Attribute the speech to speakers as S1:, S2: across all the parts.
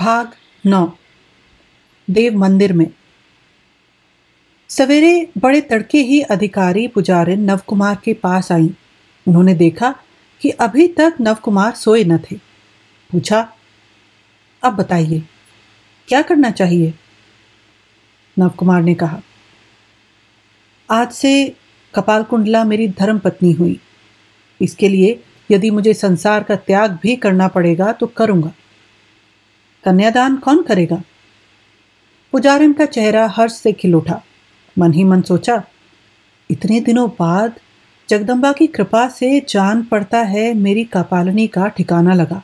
S1: भाग नौ देव मंदिर में सवेरे बड़े तड़के ही अधिकारी पुजारिन नवकुमार के पास आई उन्होंने देखा कि अभी तक नवकुमार सोए न थे पूछा अब बताइए क्या करना चाहिए नवकुमार ने कहा आज से कपाल कुंडला मेरी धर्म पत्नी हुई इसके लिए यदि मुझे संसार का त्याग भी करना पड़ेगा तो करूँगा कन्यादान कौन करेगा पुजारन का चेहरा हर्ष से खिल उठा मन ही मन सोचा इतने दिनों बाद जगदम्बा की कृपा से जान पड़ता है मेरी कापालनी का ठिकाना लगा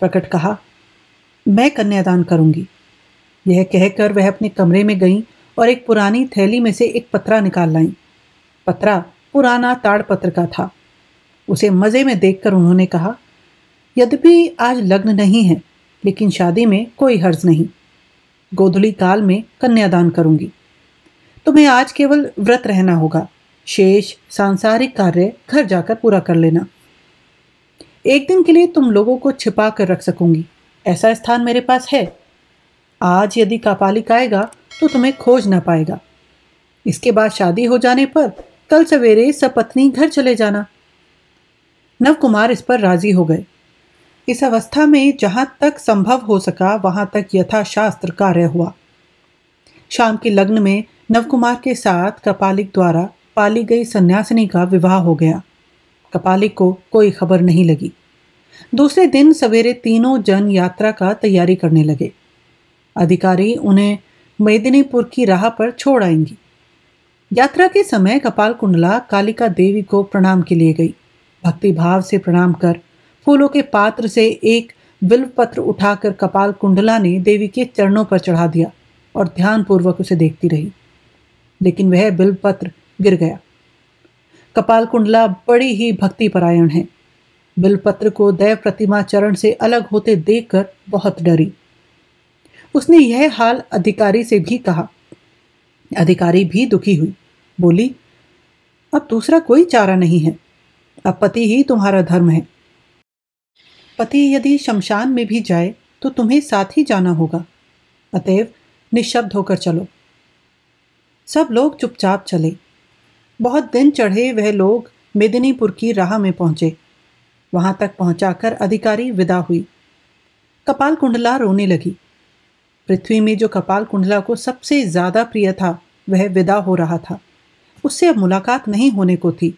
S1: प्रकट कहा मैं कन्यादान करूंगी यह कहकर वह अपने कमरे में गई और एक पुरानी थैली में से एक पत्रा निकाल लाई पत्रा पुराना ताड़पत्र का था उसे मज़े में देखकर उन्होंने कहा यद्यपि आज लग्न नहीं है लेकिन शादी में कोई हर्ज नहीं गोधुली काल में कन्यादान करूंगी तुम्हें आज केवल व्रत रहना होगा शेष सांसारिक कार्य घर जाकर पूरा कर लेना एक दिन के लिए तुम लोगों को छिपा कर रख सकूंगी ऐसा स्थान मेरे पास है आज यदि कापालिक आएगा तो तुम्हें खोज ना पाएगा इसके बाद शादी हो जाने पर कल सवेरे सपत्नी घर चले जाना नवकुमार इस पर राजी हो गए इस अवस्था में जहाँ तक संभव हो सका वहाँ तक यथाशास्त्र कार्य हुआ शाम के लग्न में नवकुमार के साथ कपालिक द्वारा पाली गई सन्यासिनी का विवाह हो गया कपालिक को कोई खबर नहीं लगी दूसरे दिन सवेरे तीनों जन यात्रा का तैयारी करने लगे अधिकारी उन्हें मेदिनीपुर की राह पर छोड़ आएंगी यात्रा के समय कपाल कुंडला कालिका देवी को प्रणाम के लिए गई भक्ति भाव से प्रणाम कर फूलों के पात्र से एक बिल्व पत्र उठाकर कपाल कुंडला ने देवी के चरणों पर चढ़ा दिया और ध्यानपूर्वक उसे देखती रही लेकिन वह बिल्व पत्र गिर गया कपाल कुंडला बड़ी ही भक्ति परायण है बिलपत्र को दैव प्रतिमा चरण से अलग होते देखकर बहुत डरी उसने यह हाल अधिकारी से भी कहा अधिकारी भी दुखी हुई बोली अब दूसरा कोई चारा नहीं है अब पति ही तुम्हारा धर्म है पति यदि शमशान में भी जाए तो तुम्हें साथ ही जाना होगा अतएव निशब्द होकर चलो सब लोग चुपचाप चले बहुत दिन चढ़े वह लोग मेदिनीपुर की राह में पहुंचे वहां तक पहुंचाकर अधिकारी विदा हुई कपाल कुंडला रोने लगी पृथ्वी में जो कपाल कुंडला को सबसे ज़्यादा प्रिय था वह विदा हो रहा था उससे अब मुलाकात नहीं होने को थी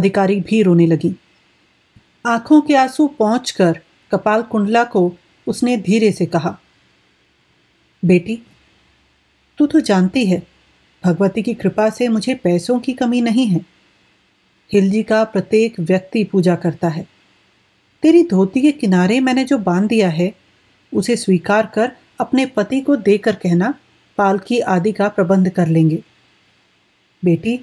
S1: अधिकारी भी रोने लगी आंखों के आंसू कर कपाल कुंडला को उसने धीरे से कहा बेटी तू तो जानती है भगवती की कृपा से मुझे पैसों की कमी नहीं है हिलजी का प्रत्येक व्यक्ति पूजा करता है तेरी धोती के किनारे मैंने जो बांध दिया है उसे स्वीकार कर अपने पति को देकर कहना पालकी आदि का प्रबंध कर लेंगे बेटी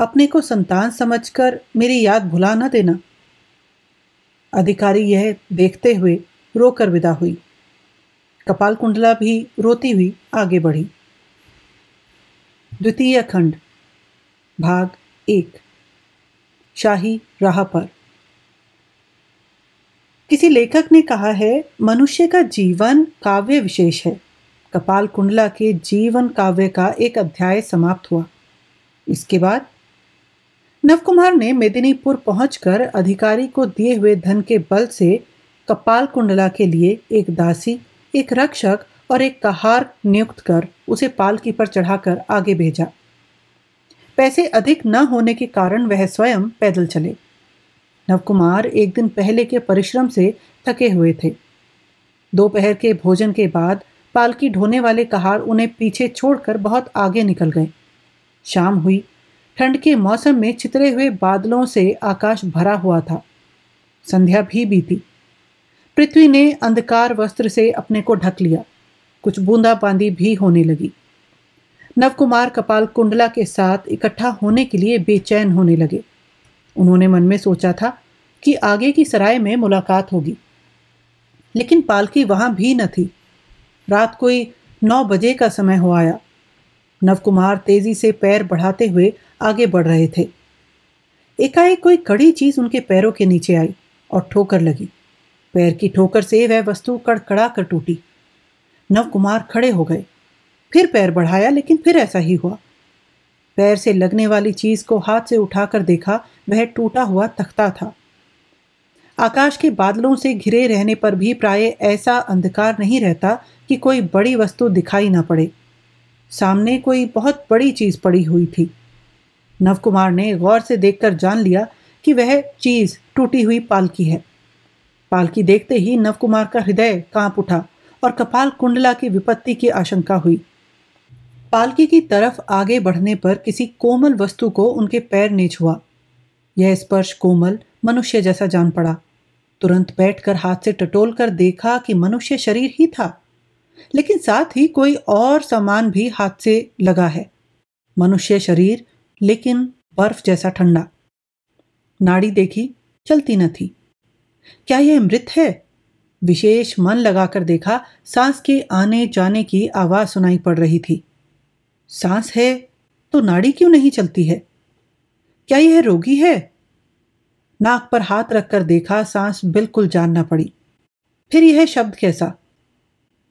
S1: अपने को संतान समझकर मेरी याद भुला न देना अधिकारी यह देखते हुए रोकर विदा हुई कपाल कुंडला भी रोती हुई आगे बढ़ी द्वितीय खंड भाग एक शाही राह पर किसी लेखक ने कहा है मनुष्य का जीवन काव्य विशेष है कपाल कुंडला के जीवन काव्य का एक अध्याय समाप्त हुआ इसके बाद नवकुमार ने मेदिनीपुर पहुंचकर अधिकारी को दिए हुए धन के बल से कपाल कुंडला के लिए एक दासी एक रक्षक और एक कहार नियुक्त कर उसे पालकी पर चढ़ाकर आगे भेजा पैसे अधिक न होने के कारण वह स्वयं पैदल चले नवकुमार एक दिन पहले के परिश्रम से थके हुए थे दोपहर के भोजन के बाद पालकी ढोने वाले कहार उन्हें पीछे छोड़कर बहुत आगे निकल गए शाम हुई ठंड के मौसम में चितरे हुए बादलों से आकाश भरा हुआ था संध्या भी बीती पृथ्वी ने अंधकार वस्त्र से अपने को ढक लिया कुछ बूंदाबांदी भी होने लगी नवकुमार कपाल कुंडला के साथ इकट्ठा होने के लिए बेचैन होने लगे उन्होंने मन में सोचा था कि आगे की सराय में मुलाकात होगी लेकिन पालकी वहां भी न थी रात कोई नौ बजे का समय हो आया नवकुमार तेजी से पैर बढ़ाते हुए आगे बढ़ रहे थे एकाएक कोई कड़ी चीज उनके पैरों के नीचे आई और ठोकर लगी पैर की ठोकर से वह वस्तु कड़कड़ा कर टूटी नवकुमार खड़े हो गए फिर पैर बढ़ाया लेकिन फिर ऐसा ही हुआ पैर से लगने वाली चीज को हाथ से उठाकर देखा वह टूटा हुआ तख्ता था आकाश के बादलों से घिरे रहने पर भी प्राय ऐसा अंधकार नहीं रहता कि कोई बड़ी वस्तु दिखाई ना पड़े सामने कोई बहुत बड़ी चीज पड़ी हुई थी नवकुमार ने गौर से देखकर जान लिया कि वह चीज टूटी हुई पालकी है पालकी देखते ही नवकुमार का हृदय कांप उठा और कपाल कुंडला की विपत्ति की आशंका हुई पालकी की तरफ आगे बढ़ने पर किसी कोमल वस्तु को उनके पैर ने छुआ यह स्पर्श कोमल मनुष्य जैसा जान पड़ा तुरंत बैठकर हाथ से टटोल कर देखा कि मनुष्य शरीर ही था लेकिन साथ ही कोई और सामान भी हाथ से लगा है मनुष्य शरीर लेकिन बर्फ जैसा ठंडा नाड़ी देखी चलती न थी क्या यह मृत है विशेष मन लगाकर देखा सांस के आने जाने की आवाज सुनाई पड़ रही थी सांस है तो नाड़ी क्यों नहीं चलती है क्या यह रोगी है नाक पर हाथ रखकर देखा सांस बिल्कुल जानना पड़ी फिर यह शब्द कैसा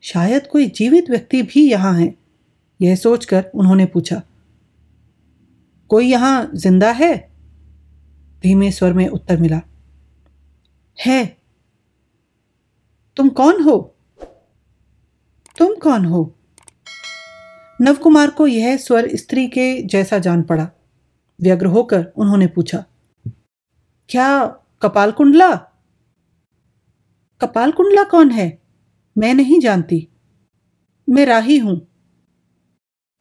S1: शायद कोई जीवित व्यक्ति भी यहां है यह सोचकर उन्होंने पूछा कोई यहाँ जिंदा है धीमे स्वर में उत्तर मिला है तुम कौन हो तुम कौन हो नवकुमार को यह स्वर स्त्री के जैसा जान पड़ा व्यग्र होकर उन्होंने पूछा क्या कपाल कुंडला कपाल कुंडला कौन है मैं नहीं जानती मैं राही हूं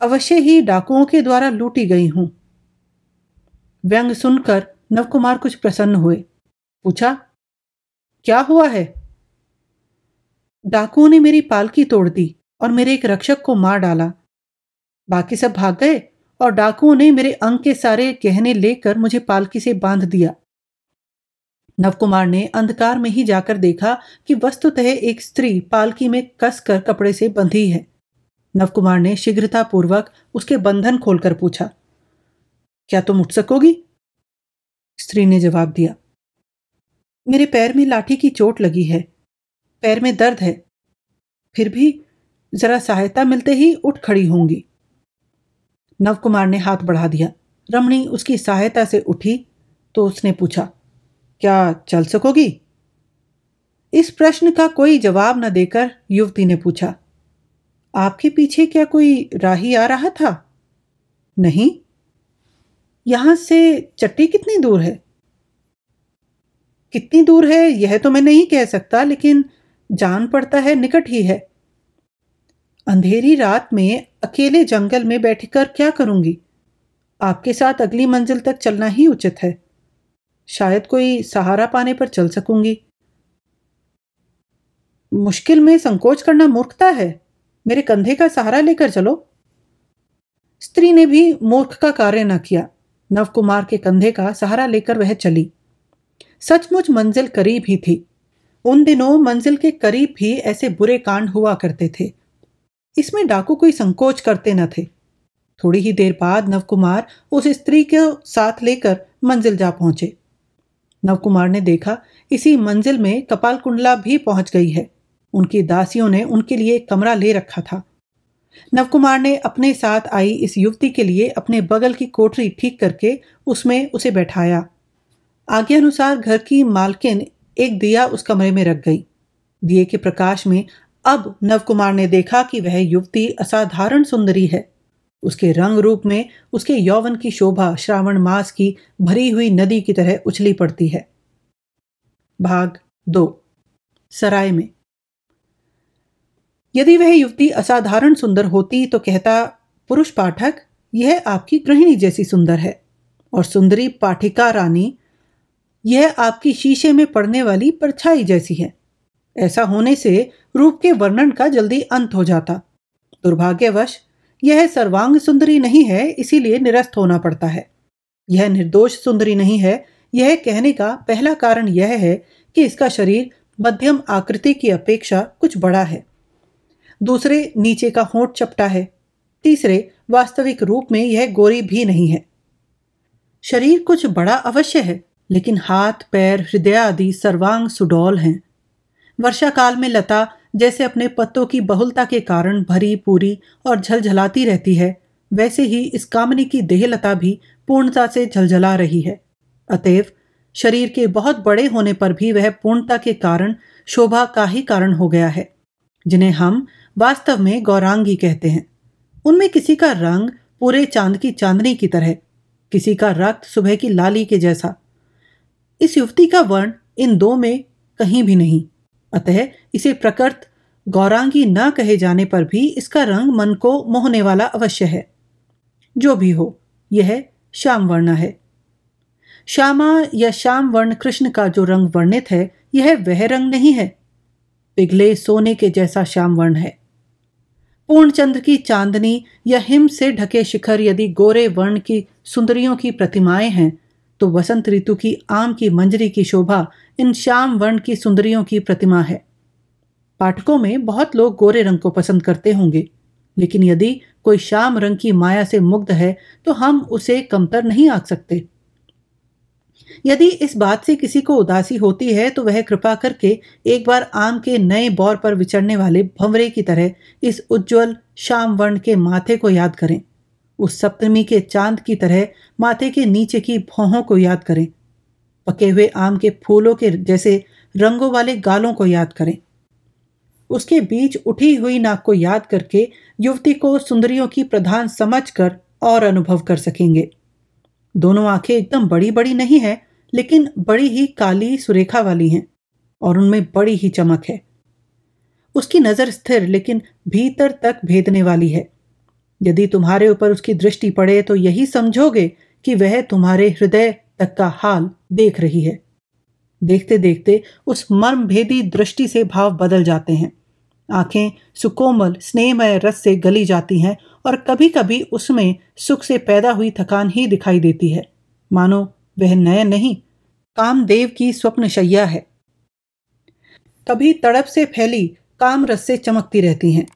S1: अवश्य ही डाकुओं के द्वारा लूटी गई हूं व्यंग सुनकर नवकुमार कुछ प्रसन्न हुए पूछा क्या हुआ है डाकुओं ने मेरी पालकी तोड़ दी और मेरे एक रक्षक को मार डाला बाकी सब भाग गए और डाकुओं ने मेरे अंग के सारे गहने लेकर मुझे पालकी से बांध दिया नवकुमार ने अंधकार में ही जाकर देखा कि वस्तुतः एक स्त्री पालकी में कसकर कपड़े से बंधी है नवकुमार ने शीघ्रतापूर्वक उसके बंधन खोलकर पूछा क्या तुम उठ सकोगी स्त्री ने जवाब दिया मेरे पैर में लाठी की चोट लगी है पैर में दर्द है फिर भी जरा सहायता मिलते ही उठ खड़ी होंगी नवकुमार ने हाथ बढ़ा दिया रमणी उसकी सहायता से उठी तो उसने पूछा क्या चल सकोगी इस प्रश्न का कोई जवाब न देकर युवती ने पूछा आपके पीछे क्या कोई राही आ रहा था नहीं यहाँ से चट्टी कितनी दूर है कितनी दूर है यह तो मैं नहीं कह सकता लेकिन जान पड़ता है निकट ही है अंधेरी रात में अकेले जंगल में बैठकर क्या करूंगी आपके साथ अगली मंजिल तक चलना ही उचित है शायद कोई सहारा पाने पर चल सकूंगी मुश्किल में संकोच करना मूर्खता है मेरे कंधे का सहारा लेकर चलो स्त्री ने भी मूर्ख का कार्य न किया नवकुमार के कंधे का सहारा लेकर वह चली सचमुच मंजिल करीब ही थी उन दिनों मंजिल के करीब भी ऐसे बुरे कांड हुआ करते थे इसमें डाकू कोई संकोच करते न थे थोड़ी ही देर बाद नवकुमार उस स्त्री को साथ लेकर मंजिल जा पहुंचे नवकुमार ने देखा इसी मंजिल में कपाल कुंडला भी पहुंच गई है उनकी दासियों ने उनके लिए एक कमरा ले रखा था नवकुमार ने अपने साथ आई इस युवती के लिए अपने बगल की कोठरी ठीक करके उसमें उसे बैठाया अनुसार घर की मालकिन एक दिया उस कमरे में रख गई दिए के प्रकाश में अब नवकुमार ने देखा कि वह युवती असाधारण सुंदरी है उसके रंग रूप में उसके यौवन की शोभा श्रावण मास की भरी हुई नदी की तरह उछली पड़ती है भाग दो सराय में यदि वह युवती असाधारण सुंदर होती तो कहता पुरुष पाठक यह आपकी गृहिणी जैसी सुंदर है और सुंदरी पाठिका रानी यह आपकी शीशे में पड़ने वाली परछाई जैसी है ऐसा होने से रूप के वर्णन का जल्दी अंत हो जाता दुर्भाग्यवश यह सर्वांग सुंदरी नहीं है इसीलिए निरस्त होना पड़ता है यह निर्दोष सुंदरी नहीं है यह कहने का पहला कारण यह है कि इसका शरीर मध्यम आकृति की अपेक्षा कुछ बड़ा है दूसरे नीचे का होंठ चपटा है तीसरे वास्तविक रूप में यह गोरी भी नहीं है शरीर कुछ बड़ा अवश्य है लेकिन हाथ पैर हृदय आदि सर्वांग सुडौल हैं वर्षा काल में लता जैसे अपने पत्तों की बहुलता के कारण भरी पूरी और झलझलाती रहती है वैसे ही इस कामनी की देहलता भी पूर्णता से झलझला रही है अतएव शरीर के बहुत बड़े होने पर भी वह पूर्णता के कारण शोभा का ही कारण हो गया है जिन्हें हम वास्तव में गौरांगी कहते हैं उनमें किसी का रंग पूरे चांद की चांदनी की तरह किसी का रक्त सुबह की लाली के जैसा इस युवती का वर्ण इन दो में कहीं भी नहीं अतः इसे प्रकृत गौरांगी न कहे जाने पर भी इसका रंग मन को मोहने वाला अवश्य है जो भी हो यह श्याम वर्ण है श्यामा या श्याम वर्ण कृष्ण का जो रंग वर्णित है यह वह रंग नहीं है पिघले सोने के जैसा श्याम वर्ण है पूर्णचंद्र की चांदनी या हिम से ढके शिखर यदि गोरे वर्ण की सुंदरियों की प्रतिमाएं हैं तो वसंत ऋतु की आम की मंजरी की शोभा इन श्याम वर्ण की सुंदरियों की प्रतिमा है पाठकों में बहुत लोग गोरे रंग को पसंद करते होंगे लेकिन यदि कोई श्याम रंग की माया से मुग्ध है तो हम उसे कमतर नहीं आ सकते यदि इस बात से किसी को उदासी होती है तो वह कृपा करके एक बार आम के नए बौर पर विचरने वाले भंवरे की तरह इस उज्जवल शाम वर्ण के माथे को याद करें उस सप्तमी के चांद की तरह माथे के नीचे की भौहों को याद करें पके हुए आम के फूलों के जैसे रंगों वाले गालों को याद करें उसके बीच उठी हुई नाक को याद करके युवती को सुंदरियों की प्रधान समझ कर और अनुभव कर सकेंगे दोनों आंखें एकदम बड़ी बड़ी नहीं है लेकिन बड़ी ही काली सुरेखा वाली हैं और उनमें बड़ी ही चमक है उसकी नज़र स्थिर लेकिन भीतर तक भेदने वाली है यदि तुम्हारे ऊपर उसकी दृष्टि पड़े तो यही समझोगे कि वह तुम्हारे हृदय तक का हाल देख रही है देखते देखते उस मर्म भेदी दृष्टि से भाव बदल जाते हैं आंखें सुकोमल स्नेहमय रस से गली जाती हैं और कभी कभी उसमें सुख से पैदा हुई थकान ही दिखाई देती है मानो वह नय नहीं कामदेव की स्वप्नशैया है कभी तड़प से फैली कामरस से चमकती रहती हैं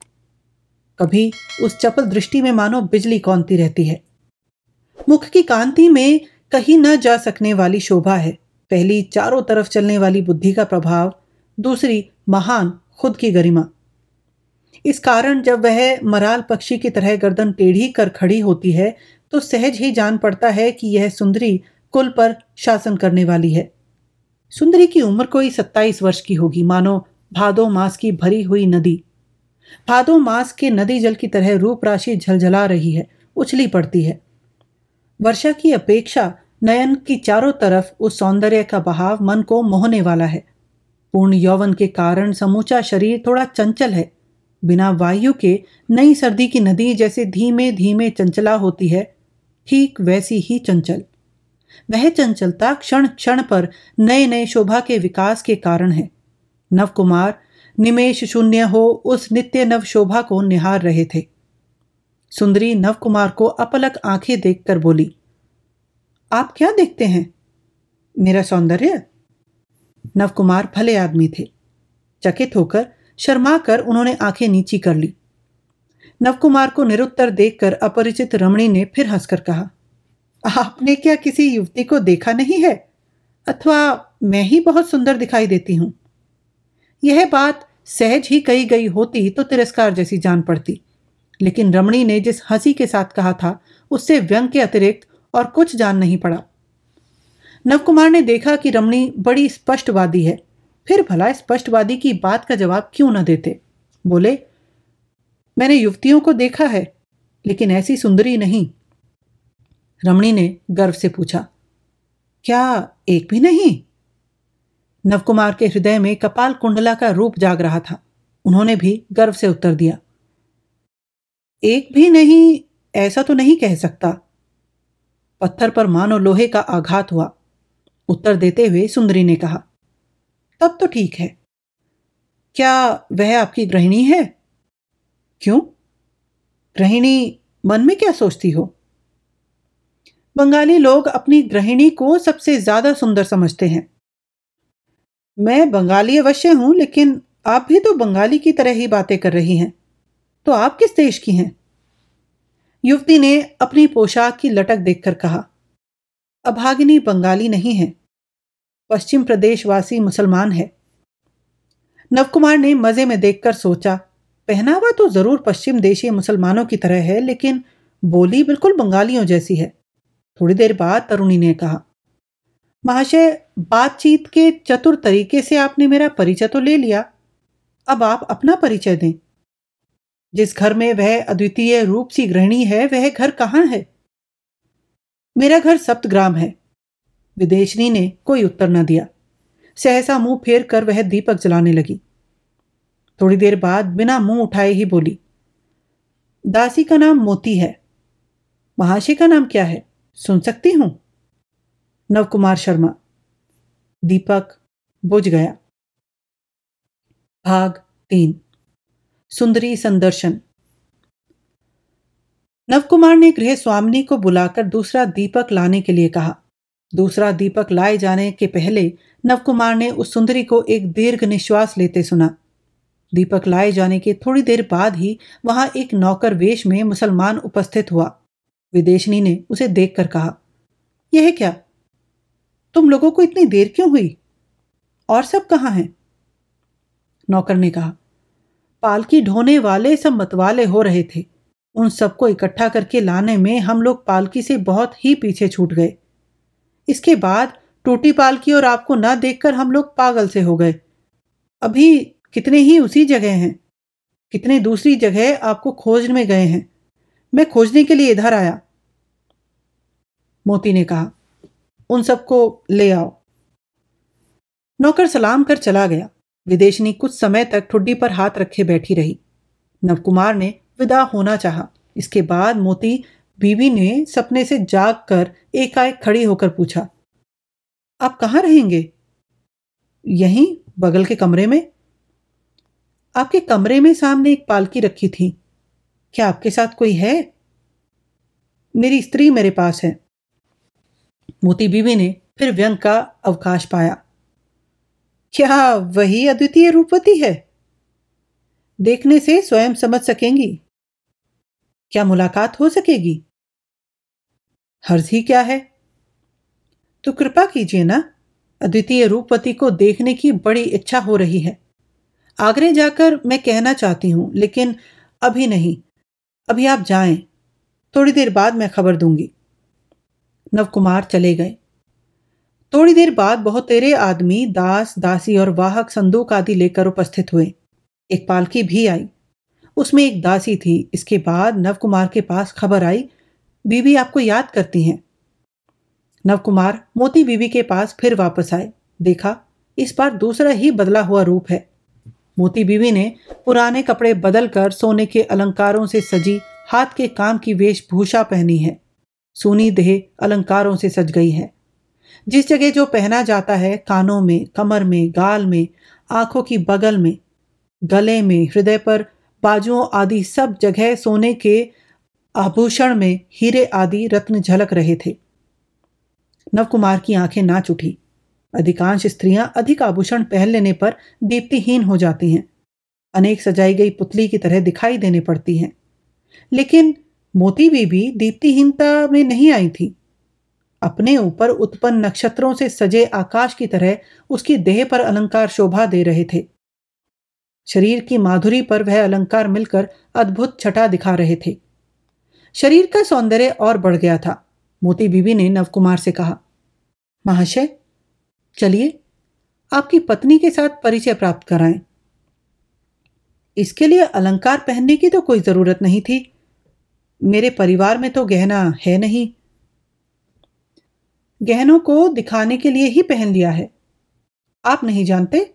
S1: कभी उस चपल दृष्टि में मानो बिजली कौनती रहती है मुख की कांति में कहीं न जा सकने वाली शोभा है पहली चारों तरफ चलने वाली बुद्धि का प्रभाव दूसरी महान खुद की गरिमा इस कारण जब वह मराल पक्षी की तरह गर्दन टेढ़ी कर खड़ी होती है तो सहज ही जान पड़ता है कि यह सुंदरी कुल पर शासन करने वाली है सुंदरी की उम्र कोई सत्ताईस वर्ष की होगी मानो भादो मास की भरी हुई नदी भादो मास के नदी जल की तरह रूप राशि झलझला रही है उछली पड़ती है वर्षा की अपेक्षा नयन की चारों तरफ उस सौंदर्य का बहाव मन को मोहने वाला है पूर्ण यौवन के कारण समूचा शरीर थोड़ा चंचल है बिना वायु के नई सर्दी की नदी जैसे धीमे धीमे चंचला होती है ठीक वैसी ही चंचल वह चंचलता क्षण क्षण पर नए नए शोभा के विकास के कारण है नवकुमार निमेश शून्य हो उस नित्य नव शोभा को निहार रहे थे सुंदरी नवकुमार को अपलक आंखें देखकर बोली आप क्या देखते हैं मेरा सौंदर्य नवकुमार भले आदमी थे चकित होकर शर्मा कर उन्होंने आंखें नीची कर ली नवकुमार को निरुत्तर देखकर अपरिचित रमणी ने फिर हंसकर कहा आपने क्या किसी युवती को देखा नहीं है अथवा मैं ही बहुत सुंदर दिखाई देती हूं यह बात सहज ही कही गई होती तो तिरस्कार जैसी जान पड़ती लेकिन रमणी ने जिस हंसी के साथ कहा था उससे व्यंग के अतिरिक्त और कुछ जान नहीं पड़ा नवकुमार ने देखा कि रमणी बड़ी स्पष्टवादी है फिर भला स्पष्टवादी की बात का जवाब क्यों न देते बोले मैंने युवतियों को देखा है लेकिन ऐसी सुंदरी नहीं रमणी ने गर्व से पूछा क्या एक भी नहीं नवकुमार के हृदय में कपाल कुंडला का रूप जाग रहा था उन्होंने भी गर्व से उत्तर दिया एक भी नहीं ऐसा तो नहीं कह सकता पत्थर पर मानो लोहे का आघात हुआ उत्तर देते हुए सुंदरी ने कहा तब तो ठीक है क्या वह आपकी गृहिणी है क्यों गृहिणी मन में क्या सोचती हो बंगाली लोग अपनी गृहिणी को सबसे ज़्यादा सुंदर समझते हैं मैं बंगाली अवश्य हूं लेकिन आप भी तो बंगाली की तरह ही बातें कर रही हैं तो आप किस देश की हैं युवती ने अपनी पोशाक की लटक देखकर कहा अभागिनी बंगाली नहीं है पश्चिम प्रदेशवासी मुसलमान है नवकुमार ने मज़े में देखकर सोचा पहनावा तो ज़रूर पश्चिम देशीय मुसलमानों की तरह है लेकिन बोली बिल्कुल बंगालियों जैसी है थोड़ी देर बाद तरुणी ने कहा महाशय बातचीत के चतुर तरीके से आपने मेरा परिचय तो ले लिया अब आप अपना परिचय दें जिस घर में वह अद्वितीय रूप सी गृहिणी है वह घर कहाँ है मेरा घर सप्तग्राम है विदेशनी ने कोई उत्तर न दिया सहसा मुंह फेर कर वह दीपक जलाने लगी थोड़ी देर बाद बिना मुंह उठाए ही बोली दासी का नाम मोती है महाशय का नाम क्या है सुन सकती हूं नवकुमार शर्मा दीपक बुझ गया भाग तीन सुंदरी संदर्शन नवकुमार ने गृह स्वामिनी को बुलाकर दूसरा दीपक लाने के लिए कहा दूसरा दीपक लाए जाने के पहले नवकुमार ने उस सुंदरी को एक दीर्घ निश्वास लेते सुना दीपक लाए जाने के थोड़ी देर बाद ही वहां एक नौकर वेश में मुसलमान उपस्थित हुआ विदेशनी ने उसे देख कर कहा यह क्या तुम लोगों को इतनी देर क्यों हुई और सब कहा हैं नौकर ने कहा पालकी ढोने वाले सब मतवाले हो रहे थे उन सबको इकट्ठा करके लाने में हम लोग पालकी से बहुत ही पीछे छूट गए इसके बाद टूटी पालकी और आपको ना देखकर हम लोग पागल से हो गए अभी कितने ही उसी जगह हैं कितने दूसरी जगह आपको खोज में गए हैं मैं खोजने के लिए इधर आया मोती ने कहा उन सबको ले आओ नौकर सलाम कर चला गया विदेशनी कुछ समय तक ठुड्डी पर हाथ रखे बैठी रही नवकुमार ने विदा होना चाहा इसके बाद मोती बीवी ने सपने से जाग कर एकाएक खड़ी होकर पूछा आप कहाँ रहेंगे यहीं बगल के कमरे में आपके कमरे में सामने एक पालकी रखी थी क्या आपके साथ कोई है मेरी स्त्री मेरे पास है मोती बीवी ने फिर व्यंग का अवकाश पाया क्या वही अद्वितीय रूपवती है देखने से स्वयं समझ सकेंगी क्या मुलाकात हो सकेगी हर्ज ही क्या है तो कृपा कीजिए ना अद्वितीय रूपवती को देखने की बड़ी इच्छा हो रही है आगरे जाकर मैं कहना चाहती हूं लेकिन अभी नहीं अभी आप जाएं थोड़ी देर बाद मैं खबर दूंगी नवकुमार चले गए थोड़ी देर बाद बहुत तेरे आदमी दास दासी और वाहक संदूक आदि लेकर उपस्थित हुए एक पालकी भी आई उसमें एक दासी थी इसके बाद नवकुमार के पास खबर आई बीबी आपको याद करती हैं नवकुमार मोती बीबी के पास फिर वापस आए देखा इस बार दूसरा ही बदला हुआ रूप है मोती बीवी ने पुराने कपड़े बदलकर सोने के अलंकारों से सजी हाथ के काम की वेशभूषा पहनी है सोनी देह अलंकारों से सज गई है जिस जगह जो पहना जाता है कानों में कमर में गाल में आंखों की बगल में गले में हृदय पर बाजुओं आदि सब जगह सोने के आभूषण में हीरे आदि रत्न झलक रहे थे नवकुमार की आंखें नाच उठी अधिकांश स्त्रियां अधिक आभूषण पहन लेने पर दीप्तिहीन हो जाती हैं अनेक सजाई गई पुतली की तरह दिखाई देने पड़ती हैं लेकिन मोती बीबी दीप्तिहीनता में नहीं आई थी अपने ऊपर उत्पन्न नक्षत्रों से सजे आकाश की तरह उसकी देह पर अलंकार शोभा दे रहे थे शरीर की माधुरी पर वह अलंकार मिलकर अद्भुत छटा दिखा रहे थे शरीर का सौंदर्य और बढ़ गया था मोती बीबी ने नवकुमार से कहा महाशय चलिए आपकी पत्नी के साथ परिचय प्राप्त कराएं इसके लिए अलंकार पहनने की तो कोई ज़रूरत नहीं थी मेरे परिवार में तो गहना है नहीं गहनों को दिखाने के लिए ही पहन लिया है आप नहीं जानते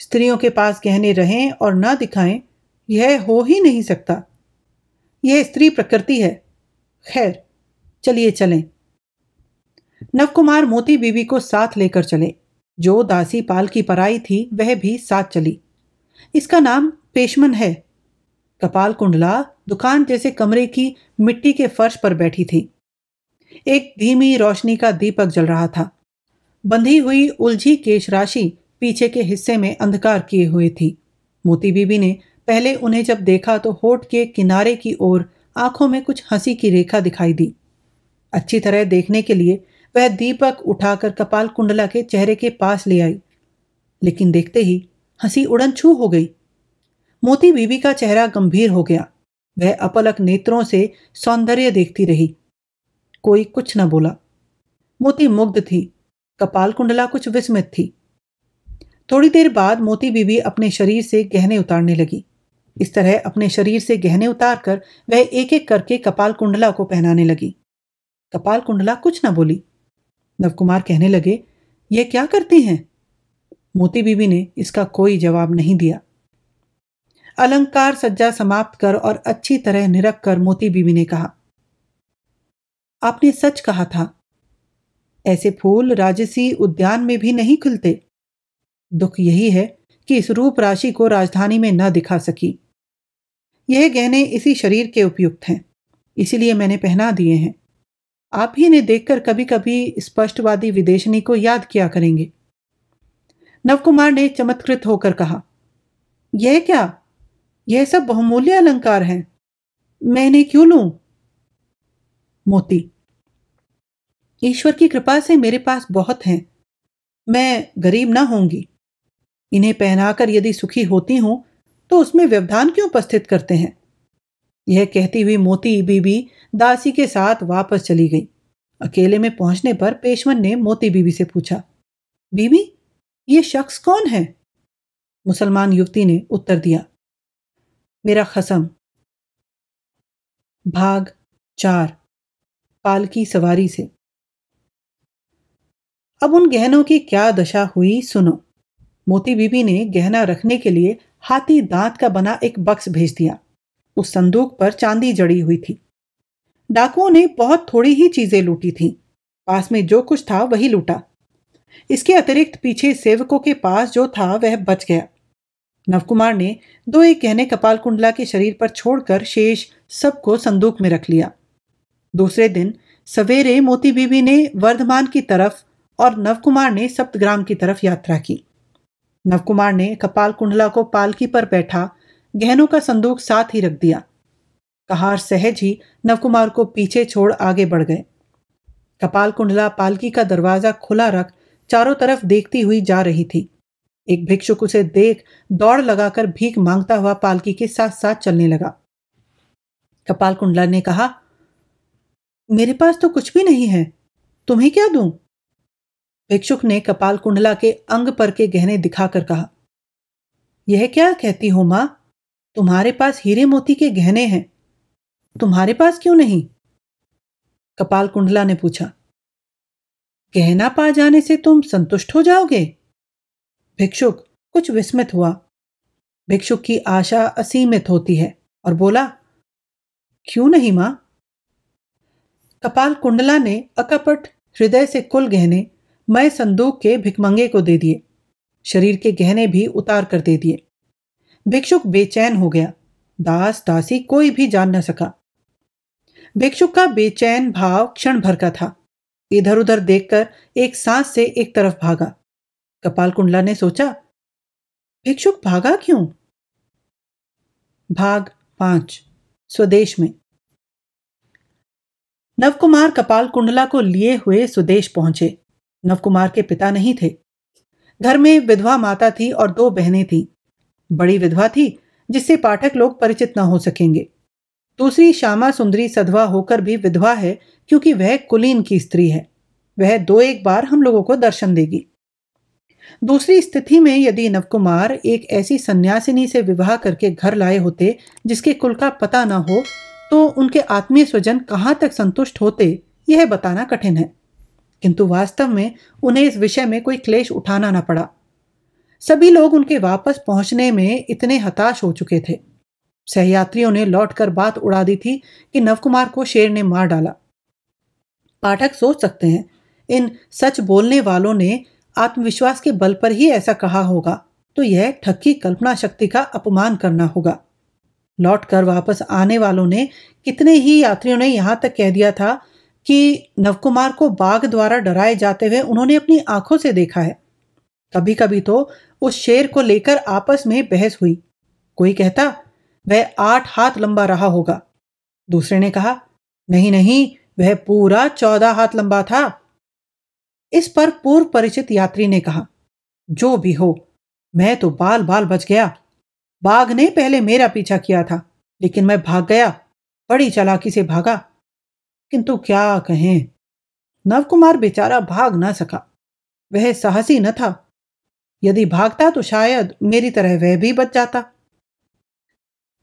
S1: स्त्रियों के पास गहने रहें और ना दिखाएं यह हो ही नहीं सकता यह स्त्री प्रकृति है खैर चलिए चलें नवकुमार मोती बीबी को साथ लेकर चले जो दासी पाल की पराई थी वह भी साथ चली इसका नाम पेशमन है कपाल कुंडला दुकान जैसे कमरे की मिट्टी के फर्श पर बैठी थी एक धीमी रोशनी का दीपक जल रहा था बंधी हुई उलझी केश राशि पीछे के हिस्से में अंधकार किए हुए थी मोती बीबी ने पहले उन्हें जब देखा तो होठ के किनारे की ओर आंखों में कुछ हंसी की रेखा दिखाई दी अच्छी तरह देखने के लिए वह दीपक उठाकर कपाल कुंडला के चेहरे के पास ले आई लेकिन देखते ही हंसी उड़न छू हो गई मोती बीबी का चेहरा गंभीर हो गया वह अपलक नेत्रों से सौंदर्य देखती रही कोई कुछ न बोला मोती मुग्ध थी कपाल कुंडला कुछ विस्मित थी थोड़ी देर बाद मोती बीबी अपने शरीर से गहने उतारने लगी इस तरह अपने शरीर से गहने उतारकर वह एक एक करके कपाल कुंडला को पहनाने लगी कपाल कुंडला कुछ न बोली नवकुमार कहने लगे यह क्या करते हैं मोती बीबी ने इसका कोई जवाब नहीं दिया अलंकार सज्जा समाप्त कर और अच्छी तरह निरख कर मोती बीबी ने कहा आपने सच कहा था ऐसे फूल राजसी उद्यान में भी नहीं खुलते दुख यही है कि इस रूप राशि को राजधानी में न दिखा सकी यह गहने इसी शरीर के उपयुक्त हैं इसीलिए मैंने पहना दिए हैं आप ही ने देखकर कभी कभी स्पष्टवादी विदेशनी को याद किया करेंगे नवकुमार ने चमत्कृत होकर कहा यह क्या यह सब बहुमूल्य अलंकार हैं मैं इन्हें क्यों लू मोती ईश्वर की कृपा से मेरे पास बहुत हैं मैं गरीब ना होंगी इन्हें पहनाकर यदि सुखी होती हूं तो उसमें व्यवधान क्यों उपस्थित करते हैं यह कहती हुई मोती बीबी दासी के साथ वापस चली गई अकेले में पहुंचने पर पेशवन ने मोती बीबी से पूछा बीबी ये शख्स कौन है मुसलमान युवती ने उत्तर दिया मेरा खसम भाग चार पालकी सवारी से अब उन गहनों की क्या दशा हुई सुनो मोती बीबी ने गहना रखने के लिए हाथी दांत का बना एक बक्स भेज दिया उस संदूक पर चांदी जड़ी हुई थी डाकुओं ने बहुत थोड़ी ही चीजें लूटी थीं पास में जो कुछ था वही लूटा इसके अतिरिक्त पीछे सेवकों के पास जो था वह बच गया नवकुमार ने दो एक गहने कपाल कुंडला के शरीर पर छोड़कर शेष सबको संदूक में रख लिया दूसरे दिन सवेरे मोती बीबी ने वर्धमान की तरफ और नवकुमार ने सप्तग्राम की तरफ यात्रा की नवकुमार ने कपाल कुंडला को पालकी पर बैठा गहनों का संदूक साथ ही रख दिया कहार सहज ही नवकुमार को पीछे छोड़ आगे बढ़ गए कपाल कुंडला पालकी का दरवाजा खुला रख चारों तरफ देखती हुई जा रही थी एक भिक्षुक उसे देख दौड़ लगाकर भीख मांगता हुआ पालकी के साथ साथ चलने लगा कपाल कुंडला ने कहा मेरे पास तो कुछ भी नहीं है तुम्हें क्या दू भिक्षुक ने कपाल कुंडला के अंग पर के गहने दिखाकर कहा यह क्या कहती हो मां तुम्हारे पास हीरे मोती के गहने हैं तुम्हारे पास क्यों नहीं कपाल कुंडला ने पूछा गहना पा जाने से तुम संतुष्ट हो जाओगे भिक्षुक कुछ विस्मित हुआ भिक्षुक की आशा असीमित होती है और बोला क्यों नहीं मां कपाल कुंडला ने अकपट हृदय से कुल गहने मय संदूक के भिकमंगे को दे दिए शरीर के गहने भी उतार कर दे दिए भिक्षुक बेचैन हो गया दास दासी कोई भी जान न सका भिक्षुक का बेचैन भाव क्षण भर का था इधर उधर देखकर एक सांस से एक तरफ भागा कपाल कुंडला ने सोचा भिक्षुक भागा क्यों भाग पांच स्वदेश में नवकुमार कपाल कुंडला को लिए हुए स्वदेश पहुंचे नवकुमार के पिता नहीं थे घर में विधवा माता थी और दो बहनें थीं बड़ी विधवा थी जिससे पाठक लोग परिचित न हो सकेंगे दूसरी श्यामा सुंदरी सधवा होकर भी विधवा है क्योंकि वह कुलीन की स्त्री है वह दो एक बार हम लोगों को दर्शन देगी दूसरी स्थिति में यदि नवकुमार एक ऐसी सन्यासिनी से विवाह करके घर लाए होते जिसके कुल का पता न हो तो उनके आत्मीय स्वजन कहाँ तक संतुष्ट होते यह बताना कठिन है किंतु वास्तव में उन्हें इस विषय में कोई क्लेश उठाना न पड़ा सभी लोग उनके वापस पहुंचने में इतने हताश हो चुके थे सहयात्रियों ने लौटकर बात उड़ा दी थी कि नवकुमार को शेर ने मार डाला पाठक सोच सकते हैं इन सच बोलने वालों ने आत्मविश्वास के बल पर ही ऐसा कहा होगा तो यह ठक्की कल्पना शक्ति का अपमान करना होगा लौट कर वापस आने वालों ने कितने ही यात्रियों ने यहाँ तक कह दिया था कि नवकुमार को बाघ द्वारा डराए जाते हुए उन्होंने अपनी आंखों से देखा है कभी कभी तो उस शेर को लेकर आपस में बहस हुई कोई कहता वह आठ हाथ लंबा रहा होगा दूसरे ने कहा नहीं नहीं वह पूरा चौदह हाथ लंबा था इस पर पूर्व परिचित यात्री ने कहा जो भी हो मैं तो बाल बाल बच गया बाघ ने पहले मेरा पीछा किया था लेकिन मैं भाग गया बड़ी चालाकी से भागा किंतु क्या कहें नवकुमार बेचारा भाग ना सका वह साहसी न था यदि भागता तो शायद मेरी तरह वह भी बच जाता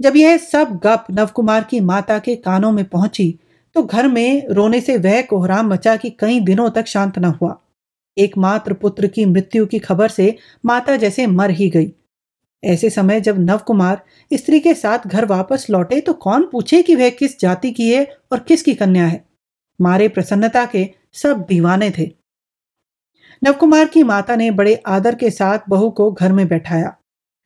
S1: जब यह सब गप नवकुमार की माता के कानों में पहुंची तो घर में रोने से वह कोहराम मचा कि कई दिनों तक शांत न हुआ एकमात्र पुत्र की मृत्यु की खबर से माता जैसे मर ही गई ऐसे समय जब नवकुमार स्त्री के साथ घर वापस लौटे तो कौन पूछे कि वह किस जाति की है और किसकी कन्या है मारे प्रसन्नता के सब दीवाने थे नवकुमार की माता ने बड़े आदर के साथ बहू को घर में बैठाया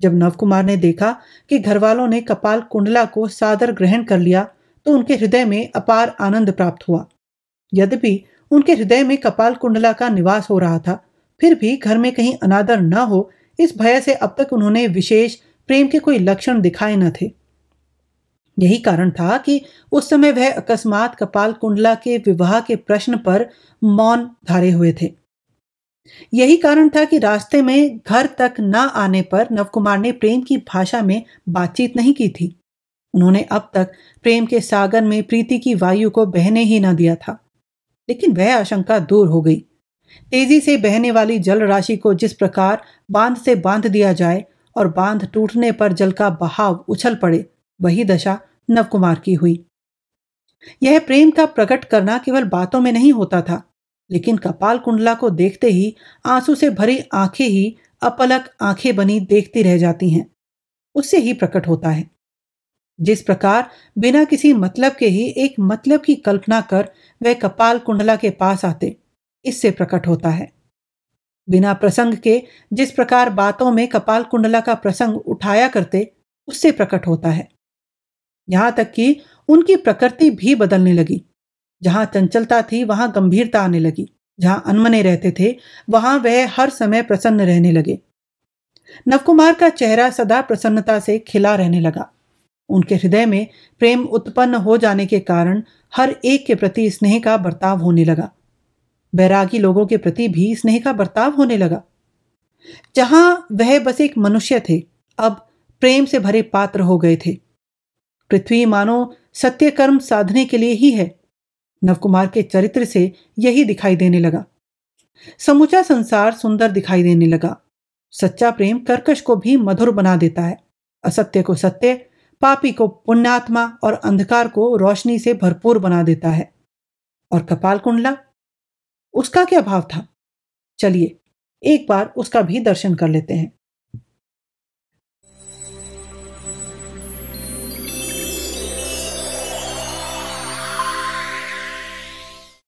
S1: जब नवकुमार ने देखा कि घरवालों ने कपाल कुंडला को सादर ग्रहण कर लिया तो उनके हृदय में अपार आनंद प्राप्त हुआ यद्यपि उनके हृदय में कपाल कुंडला का निवास हो रहा था फिर भी घर में कहीं अनादर न हो इस भय से अब तक उन्होंने विशेष प्रेम के कोई लक्षण दिखाए न थे यही कारण था कि उस समय वह अकस्मात कपाल कुंडला के विवाह के प्रश्न पर मौन धारे हुए थे यही कारण था कि रास्ते में घर तक न आने पर नवकुमार ने प्रेम की भाषा में बातचीत नहीं की थी उन्होंने अब तक प्रेम के सागर में प्रीति की वायु को बहने ही न दिया था लेकिन वह आशंका दूर हो गई तेजी से बहने वाली जल राशि को जिस प्रकार बांध से बांध दिया जाए और बांध टूटने पर जल का बहाव उछल पड़े वही दशा नवकुमार की हुई यह प्रेम का प्रकट करना केवल बातों में नहीं होता था लेकिन कपाल कुंडला को देखते ही आंसू से भरी आंखें ही अपलक आंखें बनी देखती रह जाती हैं उससे ही प्रकट होता है जिस प्रकार बिना किसी मतलब के ही एक मतलब की कल्पना कर वह कपाल कुंडला के पास आते इससे प्रकट होता है बिना प्रसंग के जिस प्रकार बातों में कपाल कुंडला का प्रसंग उठाया करते उससे प्रकट होता है यहां तक कि उनकी प्रकृति भी बदलने लगी जहां चंचलता थी वहां गंभीरता आने लगी जहां अनमने रहते थे वहां वह हर समय प्रसन्न रहने लगे नवकुमार का चेहरा सदा प्रसन्नता से खिला रहने लगा उनके हृदय में प्रेम उत्पन्न हो जाने के कारण हर एक के प्रति स्नेह का बर्ताव होने लगा बैरागी लोगों के प्रति भी स्नेह का बर्ताव होने लगा जहां वह बस एक मनुष्य थे अब प्रेम से भरे पात्र हो गए थे पृथ्वी मानो सत्य कर्म साधने के लिए ही है नवकुमार के चरित्र से यही दिखाई देने लगा समूचा संसार सुंदर दिखाई देने लगा सच्चा प्रेम कर्कश को भी मधुर बना देता है असत्य को सत्य पापी को पुण्यात्मा और अंधकार को रोशनी से भरपूर बना देता है और कपाल कुंडला उसका क्या भाव था चलिए एक बार उसका भी दर्शन कर लेते हैं